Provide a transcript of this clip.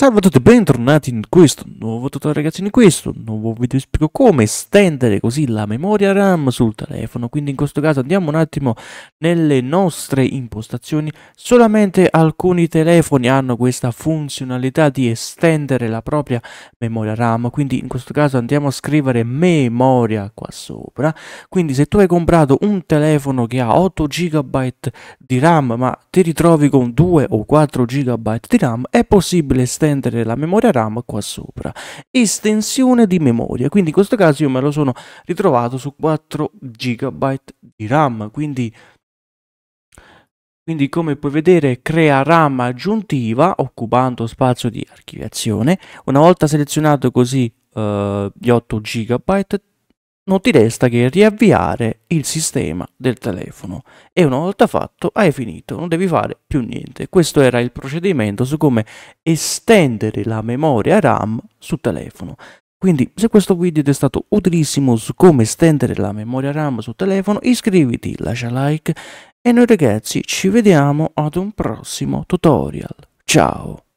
Salve a tutti e bentornati in questo nuovo tutorial ragazzi, in questo nuovo video vi spiego come estendere così la memoria RAM sul telefono, quindi in questo caso andiamo un attimo nelle nostre impostazioni, solamente alcuni telefoni hanno questa funzionalità di estendere la propria memoria RAM, quindi in questo caso andiamo a scrivere memoria qua sopra, quindi se tu hai comprato un telefono che ha 8 GB di RAM ma ti ritrovi con 2 o 4 GB di RAM è possibile estendere estendere la memoria RAM qua sopra. Estensione di memoria, quindi in questo caso io me lo sono ritrovato su 4 GB di RAM, quindi quindi come puoi vedere crea RAM aggiuntiva occupando spazio di archiviazione. Una volta selezionato così eh, gli 8 GB non ti resta che riavviare il sistema del telefono e una volta fatto hai finito, non devi fare più niente. Questo era il procedimento su come estendere la memoria RAM sul telefono. Quindi se questo video ti è stato utilissimo su come estendere la memoria RAM sul telefono, iscriviti, lascia like e noi ragazzi ci vediamo ad un prossimo tutorial. Ciao!